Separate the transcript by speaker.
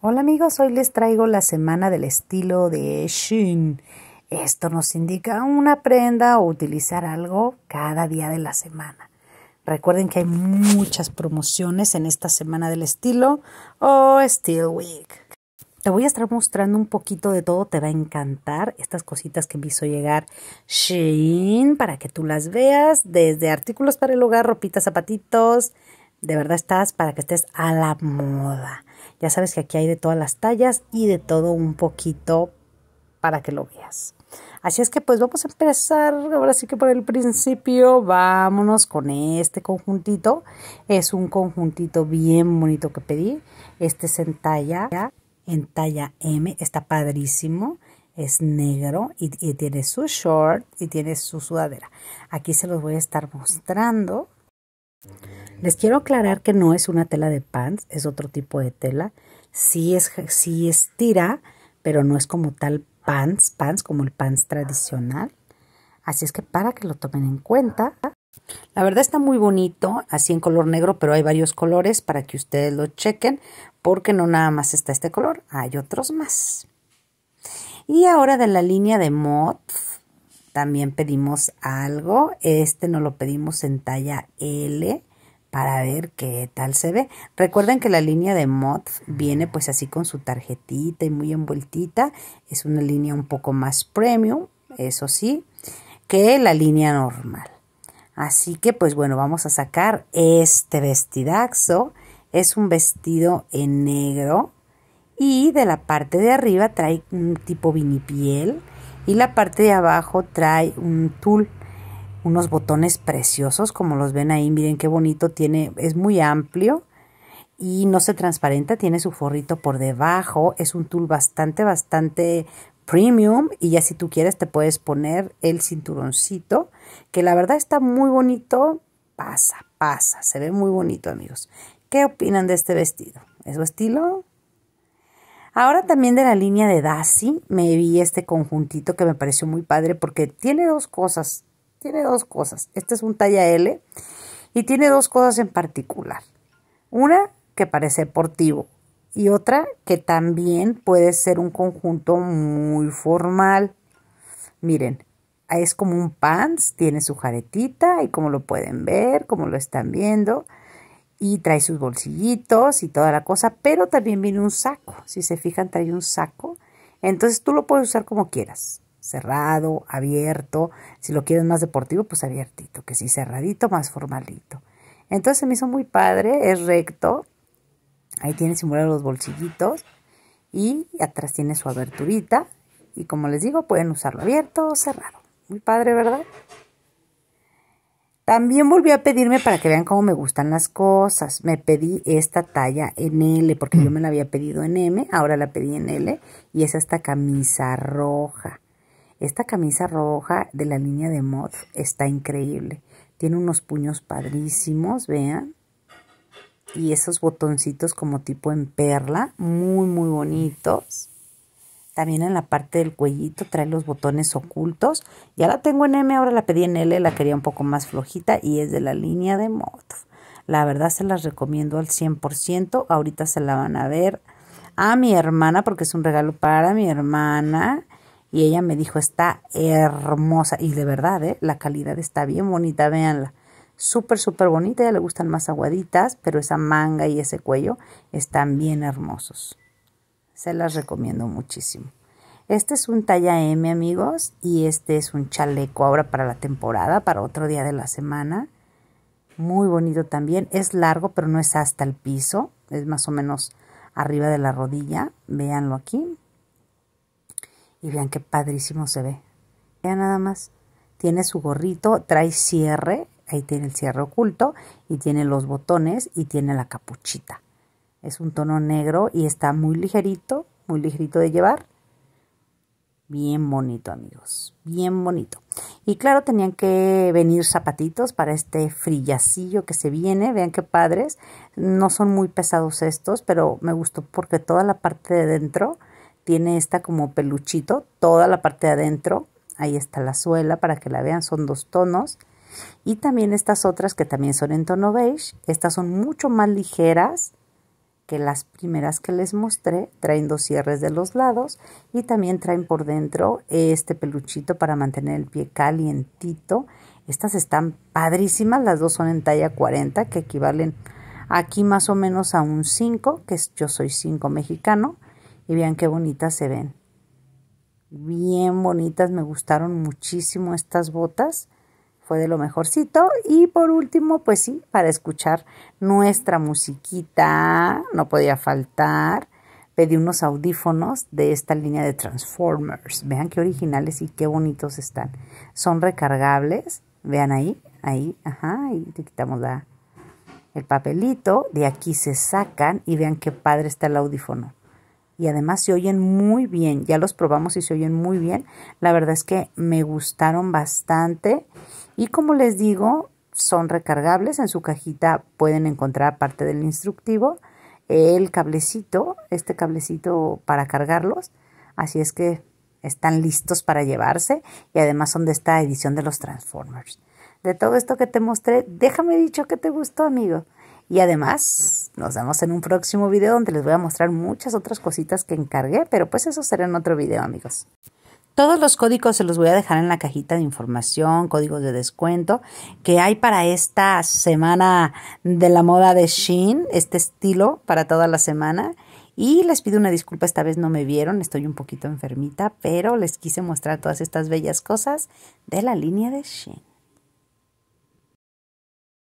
Speaker 1: Hola amigos, hoy les traigo la semana del estilo de Shin. Esto nos indica una prenda o utilizar algo cada día de la semana. Recuerden que hay muchas promociones en esta semana del estilo o Steel Week. Te voy a estar mostrando un poquito de todo, te va a encantar estas cositas que me hizo llegar Shein para que tú las veas, desde artículos para el hogar, ropitas, zapatitos, de verdad estás para que estés a la moda. Ya sabes que aquí hay de todas las tallas y de todo un poquito para que lo veas. Así es que pues vamos a empezar ahora sí que por el principio. Vámonos con este conjuntito. Es un conjuntito bien bonito que pedí. Este es en talla, en talla M. Está padrísimo. Es negro y, tiene su short y tiene su sudadera. Aquí se los voy a estar mostrando. Les quiero aclarar que no es una tela de pants, es otro tipo de tela. Sí es, sí estira, tira, pero no es como tal pants, pants como el pants tradicional. Así es que para que lo tomen en cuenta. La verdad está muy bonito, así en color negro, pero hay varios colores para que ustedes lo chequen, porque no nada más está este color, hay otros más. Y ahora de la línea de Mods. También pedimos algo. Este nos lo pedimos en talla L para ver qué tal se ve. Recuerden que la línea de mod viene pues así con su tarjetita y muy envueltita. Es una línea un poco más premium, eso sí, que la línea normal. Así que pues bueno, vamos a sacar este vestidaxo. Es un vestido en negro y de la parte de arriba trae un tipo vinipiel y la parte de abajo trae un tul unos botones preciosos como los ven ahí miren qué bonito tiene es muy amplio y no se transparenta tiene su forrito por debajo es un tul bastante bastante premium y ya si tú quieres te puedes poner el cinturoncito que la verdad está muy bonito pasa pasa se ve muy bonito amigos qué opinan de este vestido es su estilo Ahora también de la línea de Dasi me vi este conjuntito que me pareció muy padre porque tiene dos cosas, tiene dos cosas. Este es un talla L y tiene dos cosas en particular. Una que parece deportivo y otra que también puede ser un conjunto muy formal. Miren, es como un pants, tiene su jaretita y como lo pueden ver, como lo están viendo, y trae sus bolsillitos y toda la cosa, pero también viene un saco. Si se fijan, trae un saco. Entonces tú lo puedes usar como quieras, cerrado, abierto. Si lo quieres más deportivo, pues abiertito, que si cerradito, más formalito. Entonces se me hizo muy padre, es recto. Ahí tiene simulado los bolsillitos y atrás tiene su aberturita. Y como les digo, pueden usarlo abierto o cerrado. Muy padre, ¿verdad? También volví a pedirme para que vean cómo me gustan las cosas. Me pedí esta talla en L, porque yo me la había pedido en M, ahora la pedí en L, y es esta camisa roja. Esta camisa roja de la línea de mod está increíble. Tiene unos puños padrísimos, vean. Y esos botoncitos como tipo en perla, muy, muy bonitos. También en la parte del cuellito trae los botones ocultos. Ya la tengo en M, ahora la pedí en L, la quería un poco más flojita y es de la línea de moto. La verdad se las recomiendo al 100%. Ahorita se la van a ver a mi hermana porque es un regalo para mi hermana. Y ella me dijo, está hermosa. Y de verdad, ¿eh? la calidad está bien bonita, véanla. Súper, súper bonita. Ya le gustan más aguaditas, pero esa manga y ese cuello están bien hermosos. Se las recomiendo muchísimo. Este es un talla M, amigos, y este es un chaleco ahora para la temporada, para otro día de la semana. Muy bonito también. Es largo, pero no es hasta el piso. Es más o menos arriba de la rodilla. Véanlo aquí. Y vean qué padrísimo se ve. Vean nada más. Tiene su gorrito, trae cierre. Ahí tiene el cierre oculto. Y tiene los botones y tiene la capuchita. Es un tono negro y está muy ligerito, muy ligerito de llevar. Bien bonito, amigos, bien bonito. Y claro, tenían que venir zapatitos para este frillacillo que se viene. Vean qué padres. No son muy pesados estos, pero me gustó porque toda la parte de dentro tiene esta como peluchito, toda la parte de adentro. Ahí está la suela para que la vean, son dos tonos. Y también estas otras que también son en tono beige. Estas son mucho más ligeras que las primeras que les mostré traen dos cierres de los lados y también traen por dentro este peluchito para mantener el pie calientito. Estas están padrísimas, las dos son en talla 40 que equivalen aquí más o menos a un 5, que yo soy 5 mexicano y vean qué bonitas se ven. Bien bonitas, me gustaron muchísimo estas botas fue de lo mejorcito. Y por último, pues sí, para escuchar nuestra musiquita, no podía faltar. Pedí unos audífonos de esta línea de Transformers. Vean qué originales y qué bonitos están. Son recargables. Vean ahí, ahí, ajá, y te quitamos el papelito. De aquí se sacan y vean qué padre está el audífono y además se oyen muy bien. Ya los probamos y se oyen muy bien. La verdad es que me gustaron bastante. Y como les digo, son recargables. En su cajita pueden encontrar parte del instructivo, el cablecito, este cablecito para cargarlos. Así es que están listos para llevarse y además son de esta edición de los Transformers. De todo esto que te mostré, déjame dicho que te gustó, amigo. Y además, nos vemos en un próximo video donde les voy a mostrar muchas otras cositas que encargué, pero pues eso será en otro video, amigos. Todos los códigos se los voy a dejar en la cajita de información, códigos de descuento que hay para esta semana de la moda de Shein, este estilo para toda la semana. Y les pido una disculpa, esta vez no me vieron, estoy un poquito enfermita, pero les quise mostrar todas estas bellas cosas de la línea de Shein.